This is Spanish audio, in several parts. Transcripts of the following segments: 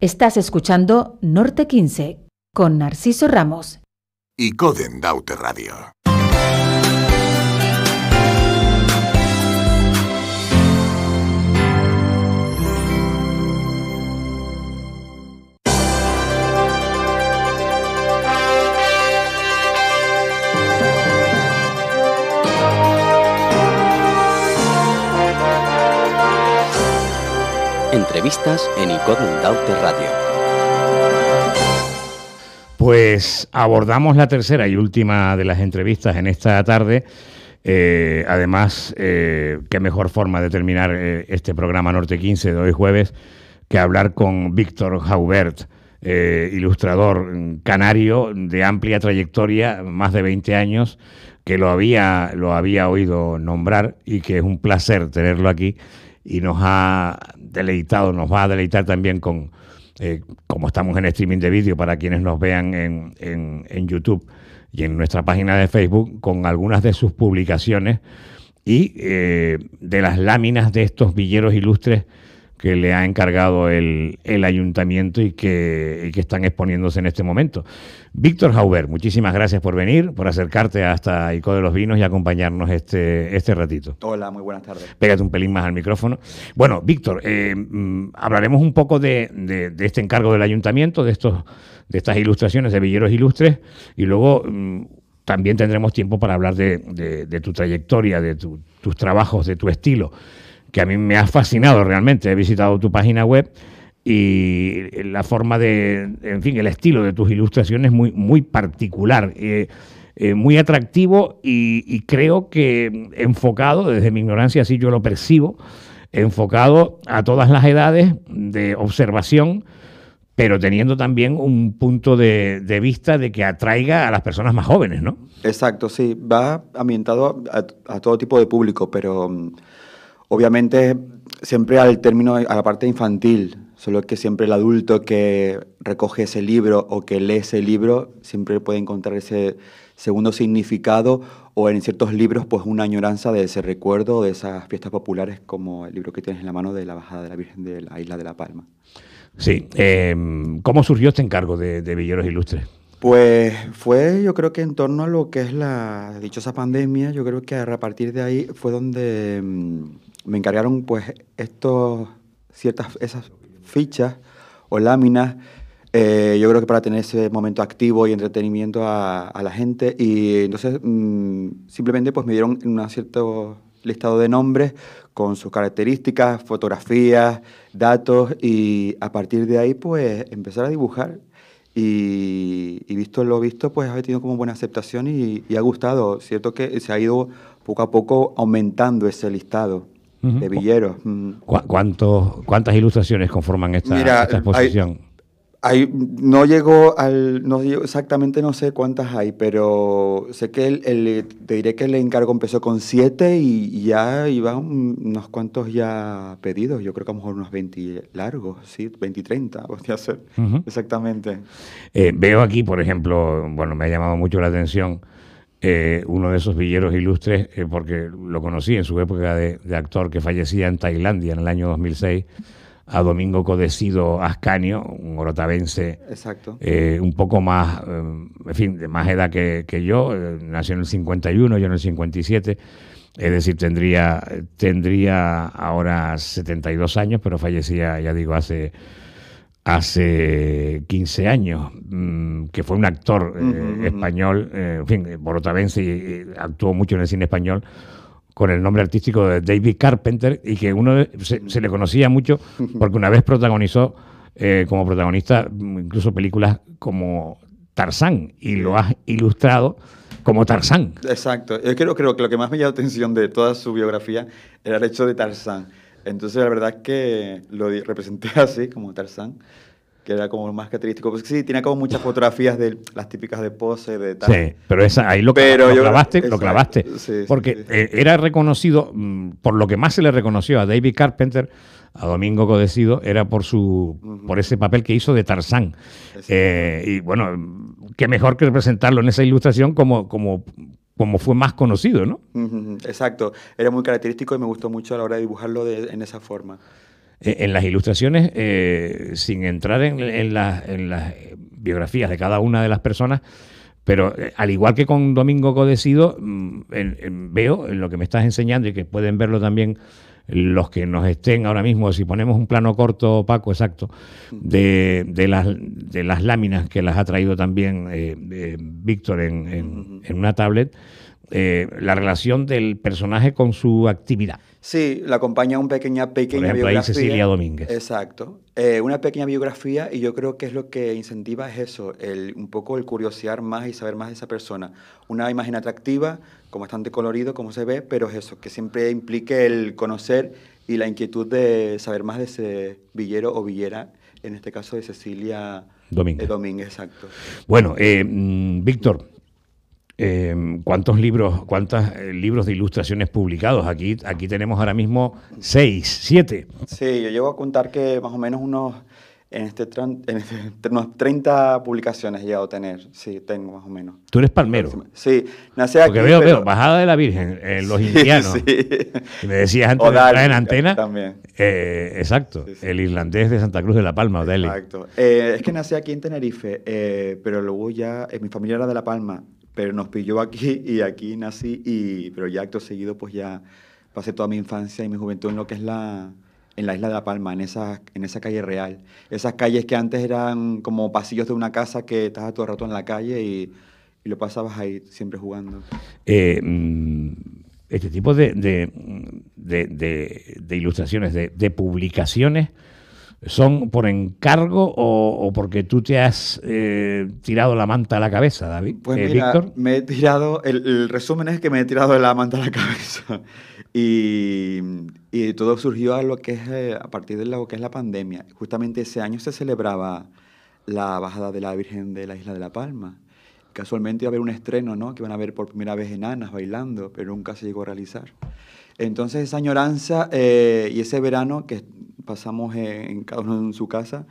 Estás escuchando Norte 15 con Narciso Ramos y Coden Daute Radio. Entrevistas en Icodum Daute Radio. Pues abordamos la tercera y última de las entrevistas en esta tarde. Eh, además, eh, qué mejor forma de terminar eh, este programa Norte 15 de hoy jueves que hablar con Víctor Jaubert, ilustrador canario de amplia trayectoria, más de 20 años, que lo había, lo había oído nombrar y que es un placer tenerlo aquí y nos ha deleitado, nos va a deleitar también con, eh, como estamos en streaming de vídeo para quienes nos vean en, en, YouTube y en nuestra página de Facebook, con algunas de sus publicaciones y eh, de las láminas de estos villeros ilustres que le ha encargado el, ayuntamiento y que, están exponiéndose en este momento. Víctor Jauber, muchísimas gracias por venir, por acercarte hasta ICO de los Vinos y acompañarnos este, este ratito. Hola, muy buenas tardes. Pégate un pelín más al micrófono. Bueno, Víctor, eh, mm, hablaremos un poco de, este encargo del ayuntamiento, de, estos, de estas ilustraciones de Villeros Ilustres y luego... Mm, también tendremos tiempo para hablar de, tu trayectoria, de tus trabajos, de tu estilo que a mí me ha fascinado realmente. He visitado tu página web y la forma de, en fin, el estilo de tus ilustraciones muy, muy particular, eh, eh, muy atractivo y, creo que enfocado, desde mi ignorancia así yo lo percibo, enfocado a todas las edades de observación, pero teniendo también un punto de, vista de que atraiga a las personas más jóvenes, ¿no? Exacto, sí, va ambientado a, todo tipo de público, pero... Mm, Obviamente, siempre al término, a la parte infantil, solo que siempre el adulto que recoge ese libro o que lee ese libro siempre puede encontrar ese segundo significado o en ciertos libros pues una añoranza de ese recuerdo, de esas fiestas populares como el libro que tienes en la mano de la bajada de la Virgen de la Isla de la Palma. Sí, em, ¿cómo surgió este encargo de, de Villeros Ilustres? Pues fue, yo creo que en torno a lo que es la dichosa pandemia, yo creo que a partir de ahí fue donde em, me encargaron pues estos, ciertas, esas fichas o láminas, eh, yo creo que para tener ese momento activo y entretenimiento a, la gente. Y entonces mm, simplemente pues me dieron un cierto listado de nombres con sus características, fotografías, datos y a partir de ahí pues empezar a dibujar y, visto lo visto, pues ha tenido como buena aceptación y, y, ha gustado. Cierto que se ha ido poco a poco aumentando ese listado. De Villero. Mm. cuántos, ¿Cuántas ilustraciones conforman esta, exposición? no llegó al. exactamente no sé cuántas hay, pero sé que te diré que el encargo empezó con siete y, ya iban unos cuantos ya pedidos. Yo creo que a lo mejor unos 20 largos, sí, 20, 30, podría Exactamente. Eh, veo aquí, por ejemplo, bueno, me ha llamado mucho la atención eh, uno de esos villeros ilustres, eh, porque lo conocí en su época de, actor que fallecía en Tailandia en el año 2006, a Domingo Codecido Ascanio, un orotavense Exacto. Eh, un poco más, en fin, de más edad que, yo, nació en el 51, yo en el 57, es decir, tendría, tendría ahora 72 años, pero fallecía, ya digo, hace hace 15 años, mm, que fue un actor eh, español, por eh, en fin, y actuó mucho en el cine español, con el nombre artístico de David Carpenter, y que uno se, le conocía mucho porque una vez protagonizó eh, como protagonista mm, incluso películas como Tarzán, y lo has ilustrado como Tarzán. Exacto, yo creo, creo que lo que más me llamó atención de toda su biografía era el hecho de Tarzán entonces, la verdad es que lo representé así, como Tarzán, que era como más característico. Pues sí, tiene como muchas fotografías de las típicas de pose, de tal. Sí, pero esa, ahí lo, clavaste, lo clavaste. porque e, era reconocido, mm, por lo que más se le reconoció a David Carpenter, a Domingo Codecido, era por su por ese papel que hizo de Tarzán. Eh, y bueno, qué mejor que representarlo en esa ilustración como, como como fue más conocido, ¿no? Exacto, era muy característico y me gustó mucho a la hora de dibujarlo en esa forma. E, en las ilustraciones, eh, sin entrar en, las biografías de cada una de las personas, pero eh, al igual que con Domingo Codecido, mm, veo en lo que me estás enseñando y que pueden verlo también los que nos estén ahora mismo, si ponemos un plano corto, Paco, exacto, de, de, las, de las láminas que las ha traído también eh, eh Víctor en, en, una tablet, eh, la relación del personaje con su actividad. Sí, la acompaña una pequeña, pequeña biografía. Cecilia Domínguez. Exacto. Eh, una pequeña biografía y yo creo que es lo que incentiva es eso, el, un poco el curiosear más y saber más de esa persona. Una imagen atractiva, como bastante colorido, como se ve, pero es eso, que siempre implique el conocer y la inquietud de saber más de ese villero o villera, en este caso de Cecilia eh, Domínguez. exacto. Bueno, mm, Víctor, Em, cuántos libros, cuántos eh, libros de ilustraciones publicados. Aquí, aquí tenemos ahora mismo seis, siete. Sí, yo llevo a contar que más o menos unos en este, 30 este, publicaciones ya llegado a tener, sí, tengo más o menos. ¿Tú eres palmero? Sí, nací aquí. Porque veo, veo, Bajada de la Virgen, eh, Los Indianos. Sí. me decías antes de en antena. También. Eh, exacto, el irlandés de Santa Cruz de la Palma, Odeli. Exacto. es que nací aquí en Tenerife, pero luego ya, mi familia era de La Palma, pero nos pilló aquí y aquí nací, y, pero ya acto seguido pues ya pasé toda mi infancia y mi juventud en lo que es la, en la isla de La Palma, en esa, en esa calle real. Esas calles que antes eran como pasillos de una casa que estabas todo el rato en la calle y, lo pasabas ahí siempre jugando. Eh, mm, este tipo de, de ilustraciones, de, publicaciones, son por encargo o, porque tú te has eh, tirado la manta a la cabeza, David? Pues eh, mira, me he tirado, el, resumen es que me he tirado la manta a la cabeza y, todo surgió a lo que es eh, a partir de lo que es la pandemia. Justamente ese año se celebraba la bajada de la Virgen de la Isla de la Palma. Casualmente iba a haber un estreno, ¿no? Que van a ver por primera vez enanas bailando, pero nunca se llegó a realizar. Entonces esa añoranza y ese verano que pasamos en cada uno en su casa,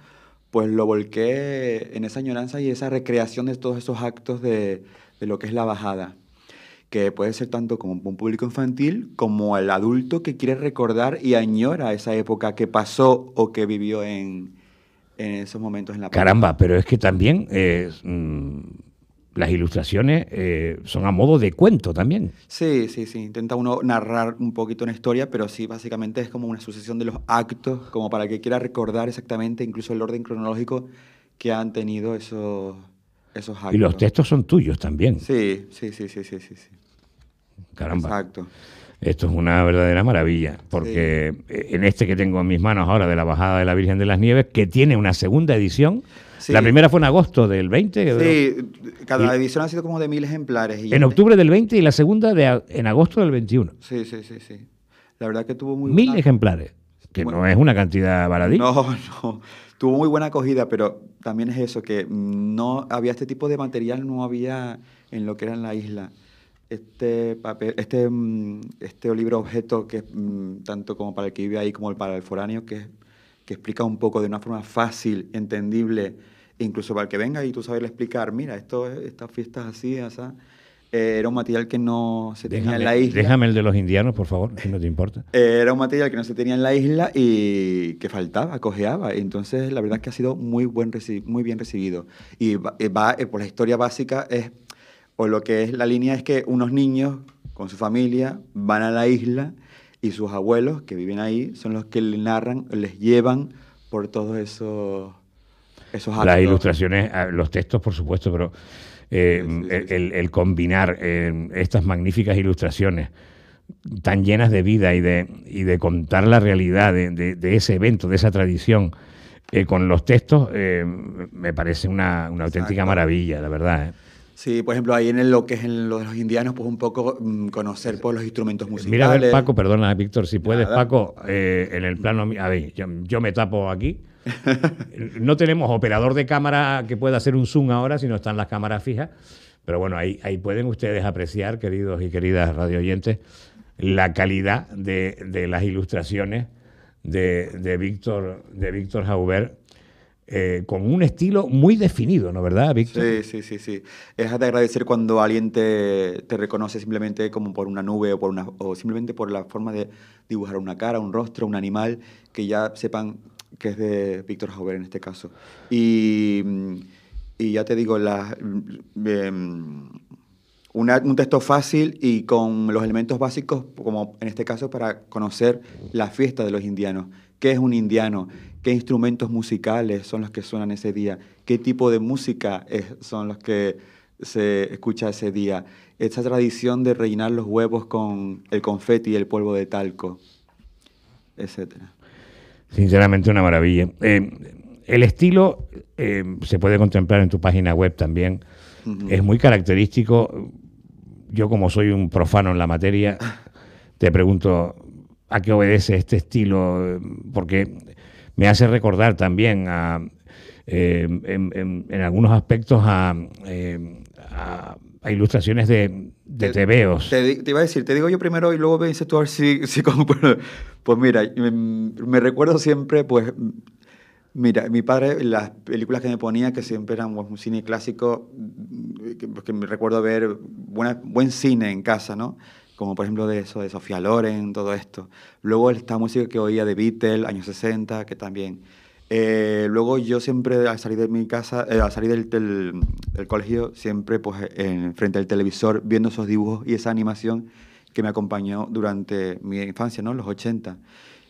pues lo volqué en esa añoranza y esa recreación de todos esos actos de, de lo que es la bajada, que puede ser tanto como un público infantil como el adulto que quiere recordar y añora esa época que pasó o que vivió en, en esos momentos en la... Caramba, pero es que también... es eh, mm, las ilustraciones eh, son a modo de cuento también. Sí, sí, sí. Intenta uno narrar un poquito una historia, pero sí, básicamente es como una sucesión de los actos, como para que quiera recordar exactamente incluso el orden cronológico que han tenido esos, esos actos. Y los textos son tuyos también. Sí, sí, sí, sí, sí, sí. Caramba. Exacto. Esto es una verdadera maravilla, porque eh, en este que tengo en mis manos ahora de la bajada de la Virgen de las Nieves, que tiene una segunda edición. La primera fue en agosto del 20. Sí, cada edición ha sido como de mil ejemplares. en octubre del 20 y la segunda de, en agosto del 21. Sí, sí, sí, sí. La verdad que tuvo muy... Mil ejemplares, que no es una cantidad baladí. No, no. Tuvo muy buena acogida, pero también es eso, que no había este tipo de material, no había en lo que era en la isla este papel, este, mm, este libro objeto que es mm, tanto como para el que vive ahí como para el foráneo, que es que explica un poco de una forma fácil, entendible, incluso para el que venga y tú sabes explicar, mira, esto, estas fiestas así, eh, era un material que no se tenía en la isla. Déjame el de los indianos, por favor, si no te importa. Eh, era un material que no se tenía en la isla y que faltaba, cojeaba. Entonces, la verdad es que ha sido muy, buen muy bien recibido. Y va, eh, por pues la historia básica es, o lo que es la línea es que unos niños con su familia van a la isla y sus abuelos que viven ahí son los que le narran, les llevan por todos esos, esos Las ilustraciones, ah, los textos, por supuesto, pero eh, mm, El, combinar eh, estas magníficas ilustraciones tan llenas de vida y de, y de contar la realidad de, ese evento, de esa tradición, eh, con los textos, me parece una, una auténtica maravilla, la verdad. Sí, por ejemplo, ahí en lo que es en los, los indianos, pues un poco mm, conocer por pues, los instrumentos musicales. Eh, mira, a ver, Paco, perdona, Víctor, si puedes, Paco, eh, en el plano. A ver, yo, me tapo aquí. no tenemos operador de cámara que pueda hacer un zoom ahora, sino están las cámaras fijas. Pero bueno, ahí, ahí pueden ustedes apreciar, queridos y queridas oyentes, la calidad de, de las ilustraciones de, de Víctor de Víctor Jauber eh, con un estilo muy definido, ¿no verdad, Víctor? Sí, sí, sí, sí. Es de agradecer cuando alguien te, reconoce simplemente como por una nube o, por una, o simplemente por la forma de dibujar una cara, un rostro, un animal, que ya sepan que es de Víctor Jover en este caso. Y, ya te digo, las... Mm, em, un texto fácil y con los elementos básicos, como en este caso para conocer la fiesta de los indianos. ¿Qué es un indiano? ¿Qué instrumentos musicales son los que suenan ese día? ¿Qué tipo de música son los que se escucha ese día? Esa tradición de rellenar los huevos con el confeti y el polvo de talco, etcétera. Sinceramente una maravilla. Eh, el estilo eh, se puede contemplar en tu página web también es muy característico. Yo como soy un profano en la materia, te pregunto a qué obedece este estilo, porque me hace recordar también eh, en, algunos aspectos a, eh, ilustraciones de, te, tebeos. Te, iba a decir, te digo yo primero y luego me dices tú a ver si, pues mira, me recuerdo siempre, pues, mira, mi padre, las películas que me ponía, que siempre eran pues, un cine clásico, que, me recuerdo ver buena, buen cine en casa, ¿no? Como por ejemplo de eso, de Sofía Loren, todo esto. Luego esta música que oía de Beatles, años 60, que también. Eh, luego yo siempre al salir de mi casa, eh, al salir del, colegio, siempre pues en, frente al televisor viendo esos dibujos y esa animación que me acompañó durante mi infancia, ¿no? Los 80.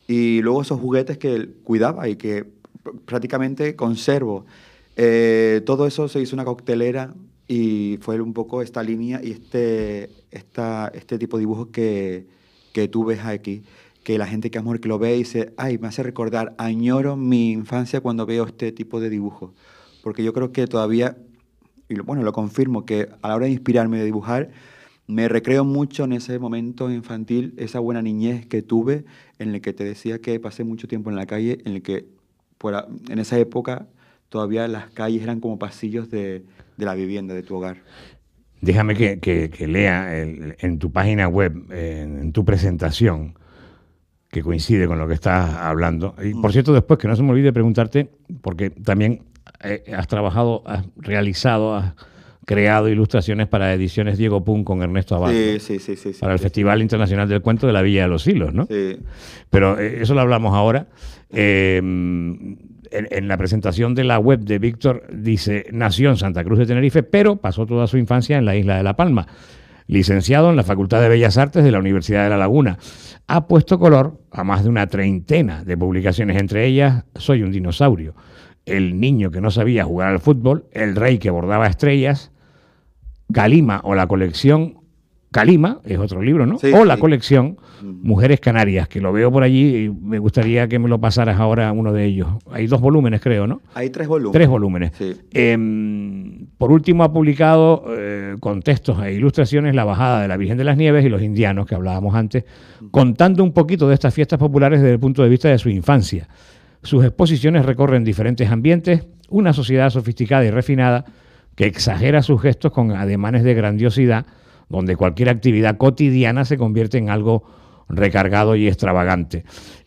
Y luego esos juguetes que cuidaba y que prácticamente conservo. Eh, todo eso se hizo una coctelera y fue un poco esta línea y este, esta, este tipo de dibujos que, que tú ves aquí que la gente que a que lo ve dice, ay, me hace recordar, añoro mi infancia cuando veo este tipo de dibujo. Porque yo creo que todavía, y bueno, lo confirmo, que a la hora de inspirarme de dibujar, me recreo mucho en ese momento infantil, esa buena niñez que tuve, en el que te decía que pasé mucho tiempo en la calle, en el que por, en esa época todavía las calles eran como pasillos de, la vivienda, de tu hogar. Déjame que, lea en tu página web, en, tu presentación, que coincide con lo que estás hablando. Y mm. por cierto, después que no se me olvide preguntarte, porque también eh, has trabajado, has realizado, has creado ilustraciones para ediciones Diego Pun con Ernesto Abad. Sí, sí, sí, sí, Para el Festival Internacional del Cuento de la Villa de los Hilos, ¿no? Sí. Pero eh, eso lo hablamos ahora. Eh, en, la presentación de la web de Víctor dice, nació en Santa Cruz de Tenerife, pero pasó toda su infancia en la isla de La Palma. Licenciado en la Facultad de Bellas Artes de la Universidad de La Laguna. Ha puesto color a más de una treintena de publicaciones, entre ellas Soy un dinosaurio, El niño que no sabía jugar al fútbol, El rey que bordaba estrellas, Galima o la colección Calima, es otro libro, ¿no? o la colección Mujeres Canarias, que lo veo por allí y me gustaría que me lo pasaras ahora uno de ellos. Hay dos volúmenes, creo, ¿no? Hay tres volúmenes. Tres volúmenes. Em, por último, ha publicado eh, con textos e ilustraciones La Bajada de la Virgen de las Nieves y los Indianos, que hablábamos antes, contando un poquito de estas fiestas populares desde el punto de vista de su infancia. Sus exposiciones recorren diferentes ambientes, una sociedad sofisticada y refinada que exagera sus gestos con ademanes de grandiosidad donde cualquier actividad cotidiana se convierte en algo recargado y extravagante.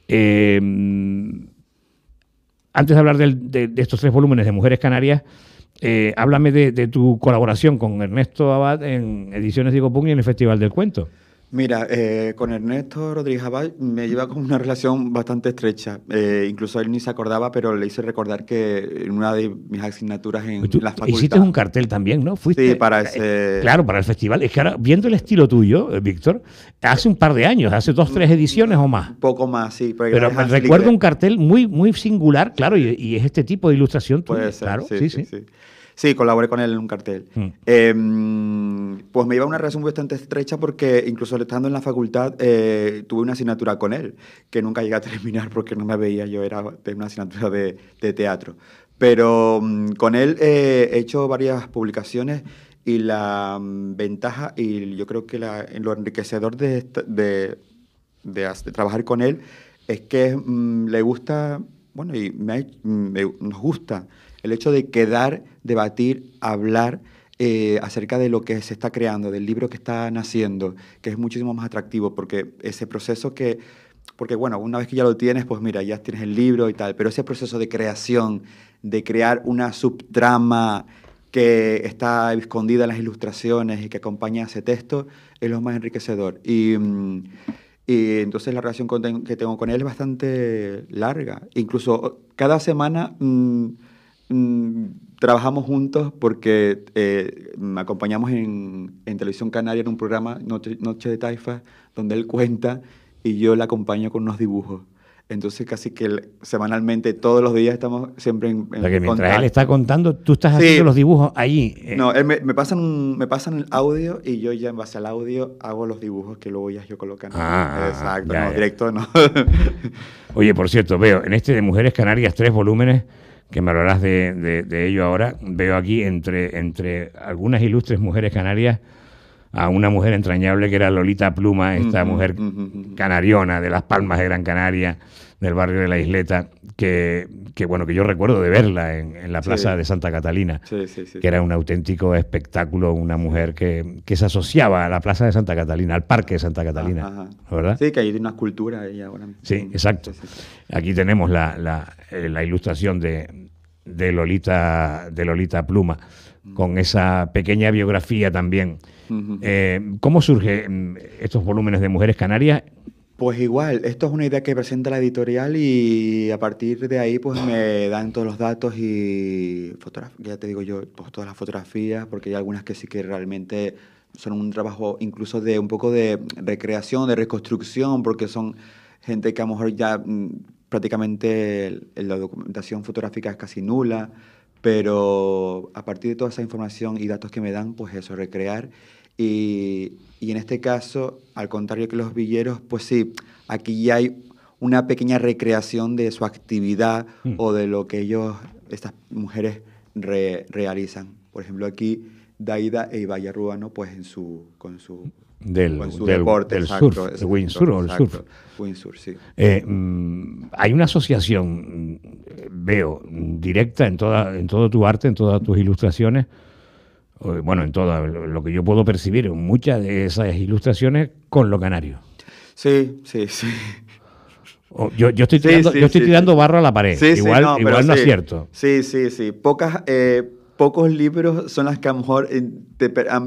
Em, antes de hablar de, estos tres volúmenes de Mujeres Canarias, eh, háblame de, tu colaboración con Ernesto Abad en Ediciones Diego y en el Festival del Cuento. Mira, eh, con Ernesto Rodríguez me lleva con una relación bastante estrecha. Eh, incluso él ni se acordaba, pero le hice recordar que en una de mis asignaturas en las facultades... Hiciste un cartel también, ¿no? Fuiste, sí, para eh, ese... Claro, para el festival. Es que ahora, viendo el estilo tuyo, Víctor, hace un par de años, hace dos, tres ediciones o más. poco más, sí. Pero recuerdo un cartel muy, muy singular, claro, y, es este tipo de ilustración. Tuya, Puede ser, claro, sí. sí. Sí, colaboré con él en un cartel. Mm. Em, pues me iba a una relación bastante estrecha porque incluso estando en la facultad eh, tuve una asignatura con él que nunca llegué a terminar porque no me veía yo, era una asignatura de, de teatro. Pero mm, con él eh, he hecho varias publicaciones y la mm, ventaja y yo creo que lo enriquecedor de, de, trabajar con él es que le gusta, bueno, y me, nos gusta el hecho de quedar, debatir, hablar eh, acerca de lo que se está creando, del libro que está naciendo, que es muchísimo más atractivo, porque ese proceso que porque bueno, una vez que ya lo tienes, pues mira, ya tienes el libro y tal, pero ese proceso de creación, de crear una subtrama que está escondida en las ilustraciones y que acompaña a ese texto, es lo más enriquecedor. Y, mm, entonces la relación que tengo con él es bastante larga. Incluso cada semana... Mm, Mm, trabajamos juntos porque eh, me acompañamos en, Televisión Canaria en un programa, Noche, de Taifa, donde él cuenta y yo le acompaño con unos dibujos. Entonces casi que semanalmente, todos los días estamos siempre en, La que mientras él está contando, tú estás haciendo los dibujos allí. Eh. No, me, pasan me pasan el audio y yo ya en base al audio hago los dibujos que luego ya yo coloco Ah, Exacto, directo no. Oye, por cierto, veo en este de Mujeres Canarias tres volúmenes que me hablarás de, de, ello ahora, veo aquí entre, entre algunas ilustres mujeres canarias a una mujer entrañable que era Lolita Pluma, esta mujer canariona de Las Palmas de Gran Canaria, del barrio de la Isleta, que, bueno, que yo recuerdo de verla en, la plaza de Santa Catalina, que era un auténtico espectáculo, una mujer que, se asociaba a la plaza de Santa Catalina, al parque de Santa Catalina, ¿verdad? Sí, que hay una escultura ahí ahora Sí, exacto. Aquí tenemos eh, la, ilustración de, de Lolita, de Lolita Pluma, mm. con esa pequeña biografía también eh, ¿Cómo surgen mm, estos volúmenes de Mujeres Canarias? Pues igual, esto es una idea que presenta la editorial y a partir de ahí pues me dan todos los datos y ya te digo yo, pues, todas las fotografías, porque hay algunas que sí que realmente son un trabajo incluso de un poco de recreación, de reconstrucción, porque son gente que a lo mejor ya mm, prácticamente la documentación fotográfica es casi nula. Pero a partir de toda esa información y datos que me dan, pues eso, recrear. Y, y en este caso, al contrario que los villeros, pues sí, aquí ya hay una pequeña recreación de su actividad mm. o de lo que ellos, estas mujeres, realizan. Por ejemplo, aquí Daida e Ibaya Ruano, pues en su, con su del, del, windsurf el surf. hay una asociación, mm, veo, directa en, toda, en todo tu arte, en todas tus ilustraciones, bueno, en todo lo que yo puedo percibir, en muchas de esas ilustraciones con lo canario. Sí, sí, sí. Yo, yo, estoy tirando, barro a la pared. igual no, igual no cierto Sí, sí, sí. Pocas, eh, pocos libros son las que a lo mejor eh,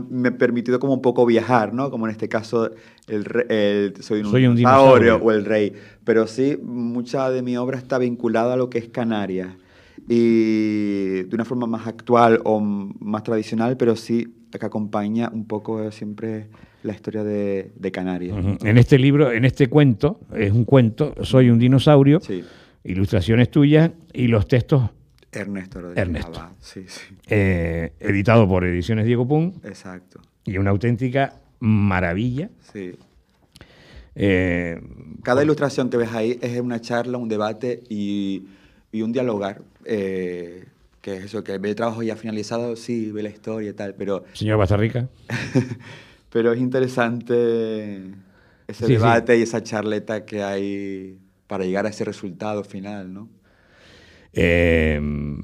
me han permitido como un poco viajar, ¿no? Como en este caso, el, soy, un, dinosaurio o el rey. Pero sí, mucha de mi obra está vinculada a lo que es Canarias. Y de una forma más actual o más tradicional, pero sí que acompaña un poco eh, siempre la historia de, Canarias. En este libro, en este cuento, es un cuento, Soy un dinosaurio, ilustraciones tuyas y los textos Ernesto Rodríguez Ernesto. Sí, sí. Eh, editado por Ediciones Diego Pum. Exacto. Y una auténtica maravilla. Sí. Eh, Cada ilustración que ves ahí es una charla, un debate y, un dialogar. Eh, que es eso, que ve el trabajo ya finalizado, sí, ve la historia y tal, pero... Señor Rica. pero es interesante ese debate y esa charleta que hay para llegar a ese resultado final, ¿no? Em,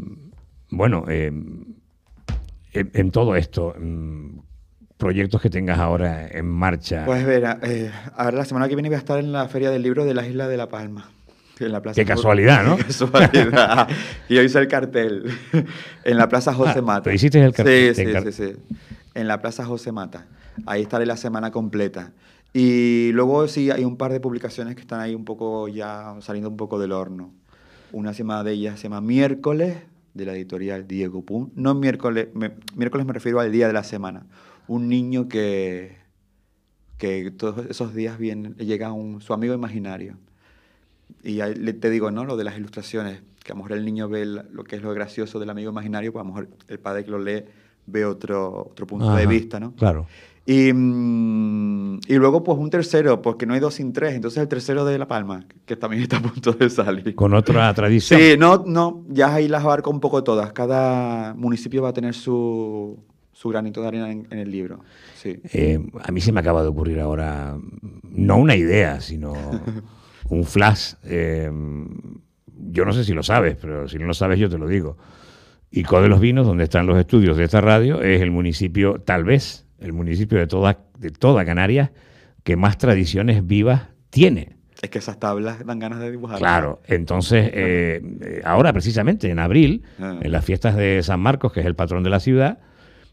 bueno, em, em, en, todo esto, proyectos que tengas ahora en marcha. Pues ver eh, la semana que viene voy a estar en la Feria del Libro de la Isla de La Palma. En la casualidad, ¿no? casualidad. y hoy hice el cartel en la Plaza José ah, Mata. hiciste el cartel? Sí, sí, sí, sí. En la Plaza José Mata. Ahí estaré la semana completa. Y luego sí, hay un par de publicaciones que están ahí un poco ya saliendo un poco del horno. Una semana de ellas, se llama Miércoles, de la editorial Diego Pum. No miércoles, miércoles me refiero al día de la semana. Un niño que, que todos esos días viene, llega un, su amigo imaginario. Y te digo, ¿no? Lo de las ilustraciones, que a lo mejor el niño ve lo que es lo gracioso del amigo imaginario, pues a lo mejor el padre que lo lee ve otro, otro punto de vista, ¿no? Claro. Mm, y, luego, pues un tercero, porque no hay dos sin tres, entonces el tercero de La Palma, que también está a punto de salir. Con otra tradición. Sí, no, no, ya ahí las abarco un poco todas. Cada municipio va a tener su, su granito de arena en, el libro. Eh, a mí se me acaba de ocurrir ahora, no una idea, sino un flash. Eh, yo no sé si lo sabes, pero si no lo sabes, yo te lo digo. Ico de los Vinos, donde están los estudios de esta radio, es el municipio, tal vez, el municipio de toda, de toda Canarias que más tradiciones vivas tiene. Es que esas tablas dan ganas de dibujar. Claro, entonces eh, ahora precisamente en abril, ah. en las fiestas de San Marcos, que es el patrón de la ciudad,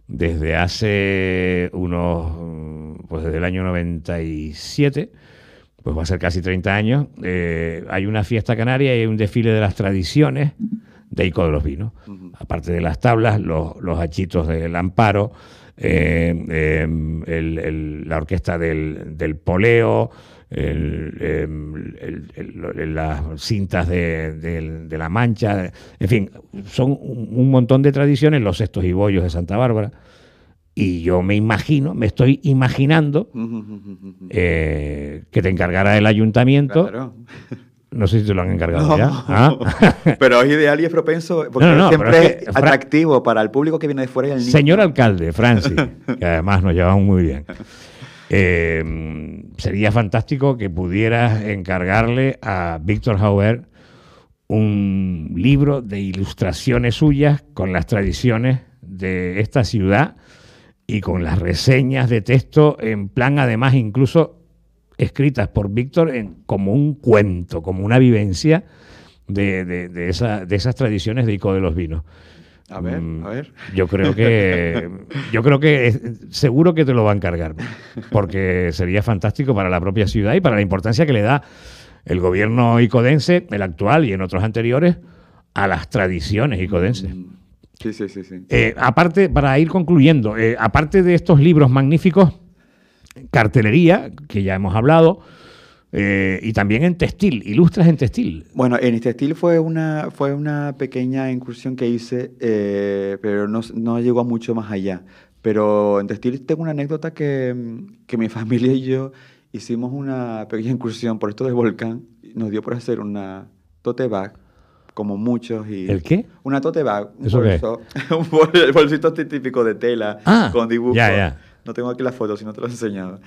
desde hace unos, pues desde el año 97, pues va a ser casi 30 años, eh, hay una fiesta canaria y hay un desfile de las tradiciones de Ico de los Vinos. Aparte de las tablas, los, los hachitos del amparo, eh, em, la orquesta del, Poleo, em, las cintas de, La Mancha, en fin, son un montón de tradiciones, los cestos y bollos de Santa Bárbara. Y yo me imagino, me estoy imaginando eh, que te encargará el ayuntamiento no sé si te lo han encargado ya. ¿Ah? Pero es ideal y es propenso, porque siempre es, atractivo para el público que viene de fuera el Señor alcalde, Francis, que además nos llevamos muy bien. Eh, sería fantástico que pudieras encargarle a Víctor Hauer un libro de ilustraciones suyas con las tradiciones de esta ciudad y con las reseñas de texto en plan además incluso escritas por Víctor en, como un cuento, como una vivencia de, de, esas tradiciones de Ico de los Vinos. A ver, mm, a ver. Yo creo que, yo creo que seguro que te lo va a encargar, porque sería fantástico para la propia ciudad y para la importancia que le da el gobierno icodense, el actual y en otros anteriores, a las tradiciones icodenses. Mm, sí, sí, sí. sí. Eh, aparte, para ir concluyendo, eh, aparte de estos libros magníficos, cartelería, que ya hemos hablado, eh, y también en textil, ilustras en textil. Bueno, en textil fue una, fue una pequeña incursión que hice, eh, pero no, no, llegó mucho más allá. Pero en textil tengo una anécdota que, que, mi familia y yo hicimos una pequeña incursión por esto del volcán. Nos dio por hacer una tote bag, como muchos. Y ¿El qué? Una tote bag, un, ¿Eso un bolsito típico de tela ah, con dibujos. No tengo aquí la foto, si no te lo he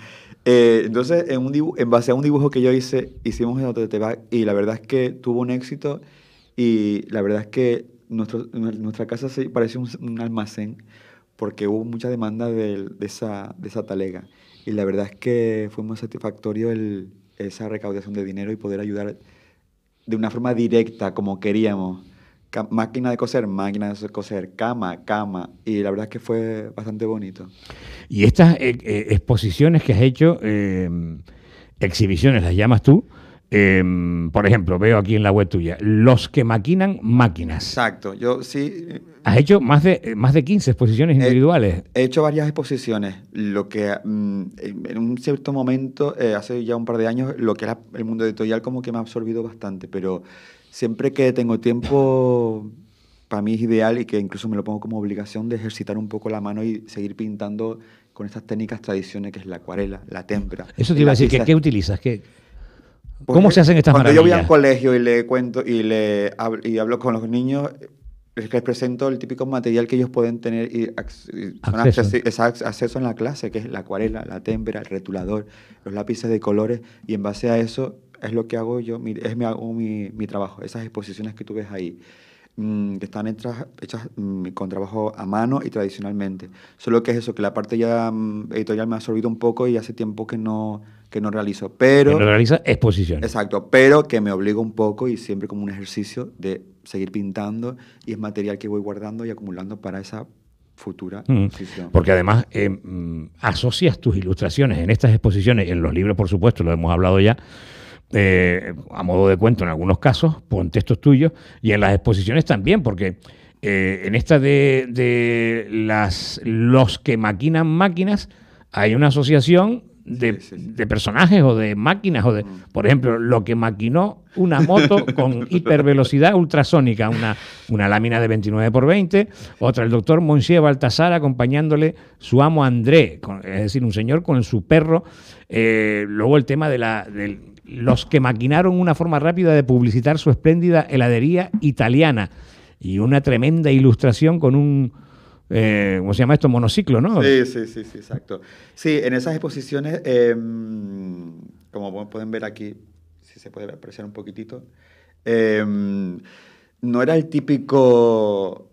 Eh, entonces, en, base a un dibujo que yo hice, hicimos de Tebac y la verdad es que tuvo un éxito y la verdad es que nuestro, nuestra casa se parece un, almacén porque hubo mucha demanda de, esa, de esa talega y la verdad es que fue muy satisfactorio el, esa recaudación de dinero y poder ayudar de una forma directa como queríamos máquina de coser, máquina de coser, cama, cama. Y la verdad es que fue bastante bonito. Y estas eh, eh, exposiciones que has hecho, em, exhibiciones, las llamas tú. Em, por ejemplo, veo aquí en la web tuya, los que maquinan máquinas. Exacto, yo sí. Eh, has hecho más de, más de 15 exposiciones individuales. He, hecho varias exposiciones. Lo que mm, en un cierto momento, hace ya un par de años, lo que era el mundo editorial como que me ha absorbido bastante, pero siempre que tengo tiempo, para mí es ideal y que incluso me lo pongo como obligación de ejercitar un poco la mano y seguir pintando con estas técnicas tradiciones que es la acuarela, la tempra Eso te iba a decir, que, ¿qué utilizas? que pues ¿Cómo se hacen estas cuando Cuando yo voy al colegio y le cuento y, le hablo, con los niños, les presento el típico material que ellos pueden tener y, y acceso. acceso. en la clase, que es la acuarela, la témpera, el retulador, los lápices de colores, y en base a eso es lo que hago yo, es mi, hago mi, mi, trabajo. Esas exposiciones que tú ves ahí, mm, que están hechas, mm, con trabajo a mano y tradicionalmente. Solo que es eso, que la parte ya mm, editorial me ha absorbido un poco y hace tiempo que no, que no realizo. Pero, no realiza exposiciones. Exacto, pero que me obliga un poco y siempre como un ejercicio de seguir pintando y es material que voy guardando y acumulando para esa futura exposición. Porque además eh, asocias tus ilustraciones en estas exposiciones, en los libros por supuesto, lo hemos hablado ya, eh, a modo de cuento en algunos casos, con textos tuyos, y en las exposiciones también, porque eh, en esta de, de, las, los que maquinan máquinas, hay una asociación de, personajes o de máquinas o de, mm. por ejemplo, lo que maquinó una moto con hipervelocidad ultrasónica, una, una lámina de 29 por 20, otra el doctor Monsieur Baltasar acompañándole su amo André, es decir, un señor con su perro, eh, luego el tema de la de los que maquinaron una forma rápida de publicitar su espléndida heladería italiana y una tremenda ilustración con un eh, ¿cómo se llama esto? Monociclo, ¿no? Sí, sí, sí, sí, exacto. Sí, en esas exposiciones, em, como pueden ver aquí, si se puede apreciar un poquitito, em, no era el típico...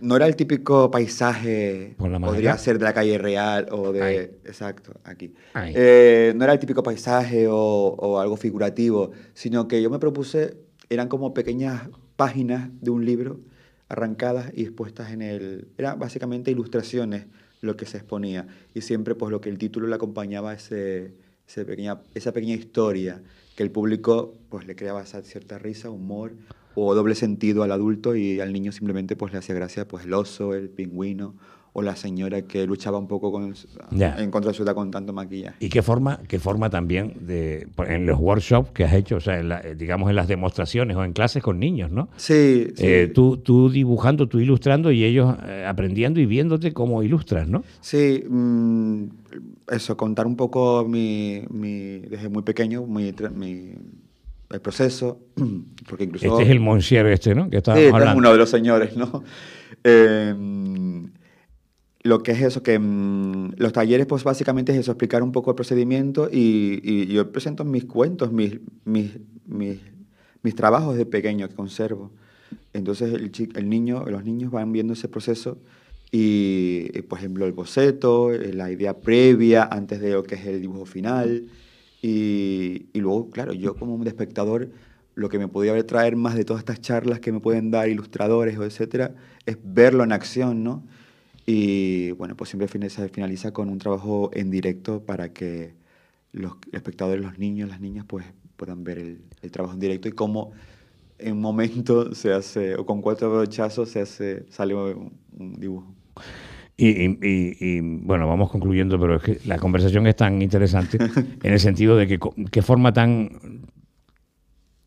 No era el típico paisaje, podría ser de la calle real o de... Exacto, aquí. Eh, no era el típico paisaje o, o algo figurativo, sino que yo me propuse, eran como pequeñas páginas de un libro arrancadas y expuestas en el... Era básicamente ilustraciones lo que se exponía y siempre pues lo que el título le acompañaba ese, pequeña, esa pequeña historia que el público pues le creaba cierta risa, humor o doble sentido al adulto y al niño simplemente pues le hacía gracia pues el oso, el pingüino o la señora que luchaba un poco con, en contra de su edad con tanto maquillaje. ¿Y qué forma, qué forma también de, pues, en los workshops que has hecho, o sea, eh, digamos en las demostraciones o en clases con niños, ¿no? Sí. Eh, sí. tú, tú dibujando, tú ilustrando y ellos eh, aprendiendo y viéndote cómo ilustras, ¿no? Sí, mm, eso, contar un poco mi, mi, desde muy pequeño, mi, mi el proceso, porque incluso... Este es el monsieur este, ¿no? Que estábamos este es uno de los señores, ¿no? Em, lo que es eso, que em, los talleres pues básicamente es eso, explicar un poco el procedimiento y, yo presento mis cuentos, mis, mis, mis, trabajos de pequeño que conservo. Entonces el, el niño, los niños van viendo ese proceso y, por ejemplo, el boceto, eh, la idea previa antes de lo que es el dibujo final y, luego, claro, yo como un espectador, lo que me podía traer más de todas estas charlas que me pueden dar ilustradores o etcétera, es verlo en acción, ¿no? Y bueno, pues siempre se finaliza con un trabajo en directo para que los espectadores, los niños, las niñas, pues puedan ver el, trabajo en directo y cómo en un momento se hace, o con cuatro brochazos se hace, sale un dibujo. Y, bueno, vamos concluyendo, pero es que la conversación es tan interesante en el sentido de que qué forma tan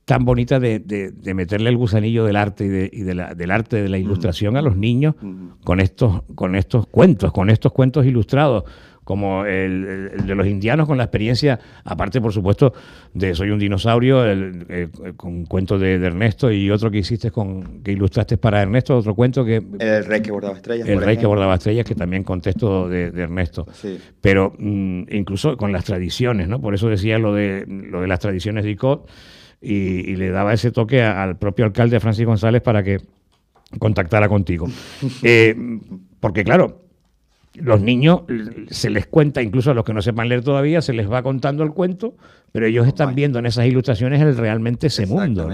tan bonita de, de, meterle el gusanillo del arte y, de, y del arte de la mm. ilustración a los niños mm. con estos, con estos cuentos, con estos cuentos ilustrados, como el, de los indianos con la experiencia, aparte por supuesto de Soy un dinosaurio, el, eh, un cuento de, Ernesto y otro que hiciste con que ilustraste para Ernesto, otro cuento que... El rey que bordaba estrellas. El rey que bordaba estrellas, que también contexto de, Ernesto. Sí. Pero mm, incluso con las tradiciones, ¿no? Por eso decía lo de, de las tradiciones de ICOT y, le daba ese toque al propio alcalde Francisco González para que contactara contigo. Eh, porque claro, los niños se les cuenta, incluso a los que no sepan leer todavía, se les va contando el cuento, pero ellos están viendo en esas ilustraciones el, realmente ese mundo.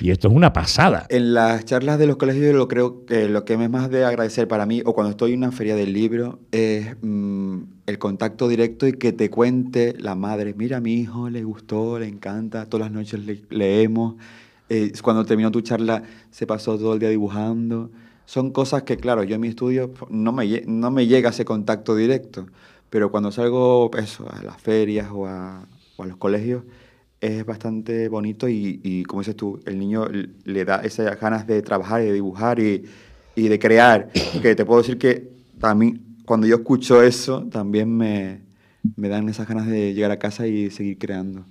Y esto es una pasada. En las charlas de los colegios lo creo que lo que me es más de agradecer para mí, o cuando estoy en una feria del libro, es mm, el contacto directo y que te cuente la madre, mira a mi hijo, le gustó, le encanta, todas las noches leemos. Eh, cuando terminó tu charla se pasó todo el día dibujando son cosas que, claro, yo en mi estudio no me, no me llega ese contacto directo, pero cuando salgo eso, a las ferias o a, o a los colegios, es bastante bonito y, y, como dices tú, el niño le da esas ganas de trabajar y de dibujar y, y de crear. que te puedo decir que también, cuando yo escucho eso, también me, me dan esas ganas de llegar a casa y seguir creando.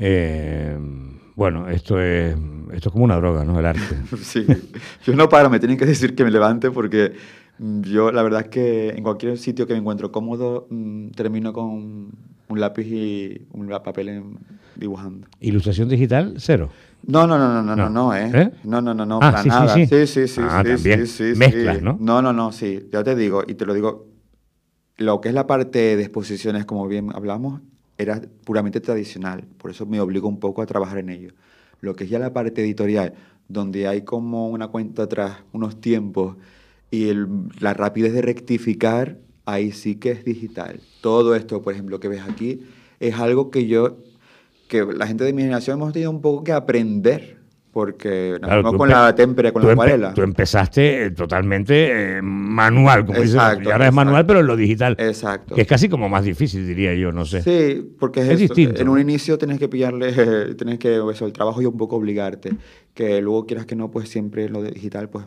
Eh, bueno, esto es, esto como una droga, ¿no? El arte. sí, yo no paro, me tienen que decir que me levante porque mm, yo la verdad es que en cualquier sitio que me encuentro cómodo mm, termino con un lápiz y un papel dibujando. ¿Ilustración digital? Cero. No, no, no, no, no, no, no, eh. ¿eh? No, no, no, no, ah, para sí, nada. Sí, sí, sí, sí, ah, sí, sí, Mezclas, ¿no? No, no, no, sí. Ya te digo, y te lo digo, lo que es la parte de exposiciones, como bien hablamos, era puramente tradicional, por eso me obligo un poco a trabajar en ello. Lo que es ya la parte editorial, donde hay como una cuenta atrás, unos tiempos y la rapidez de rectificar, ahí sí que es digital. Todo esto, por ejemplo, que ves aquí, es algo que yo, que la gente de mi generación hemos tenido un poco que aprender porque no con la témpera, con la acuarela. Tú empezaste eh, totalmente eh, manual, como exacto, y ahora es manual, pero en lo digital. Exacto. Que es casi como más difícil, diría yo, no sé. Sí, porque es, distinto. En un inicio tienes que pillarle, tienes que, eso, el trabajo y un poco obligarte, que luego quieras que no, pues siempre en lo digital, pues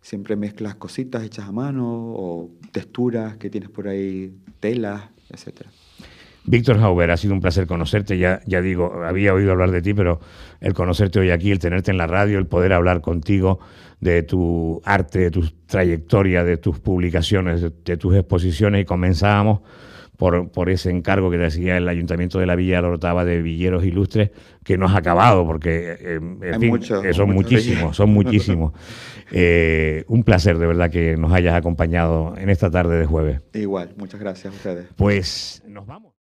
siempre mezclas cositas hechas a mano o texturas que tienes por ahí, telas, etcétera. Víctor Jauber, ha sido un placer conocerte. Ya, ya digo, había oído hablar de ti, pero el conocerte hoy aquí, el tenerte en la radio, el poder hablar contigo de tu arte, de tu trayectoria, de tus publicaciones, de, tus exposiciones. Y comenzábamos por, por, ese encargo que te hacía el Ayuntamiento de la Villa Lortava de Villeros Ilustres, que no has acabado, porque eh, en fin, son, muchísimos, son muchísimos, eh, un placer de verdad que nos hayas acompañado en esta tarde de jueves. Igual, muchas gracias a ustedes. Pues nos vamos.